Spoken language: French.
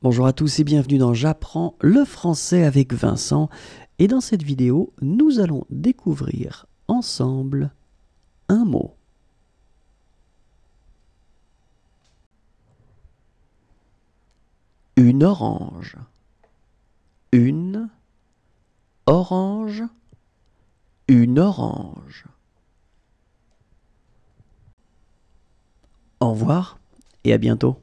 Bonjour à tous et bienvenue dans J'apprends le français avec Vincent et dans cette vidéo nous allons découvrir ensemble un mot. Une orange. Une orange. Une orange. Au revoir et à bientôt.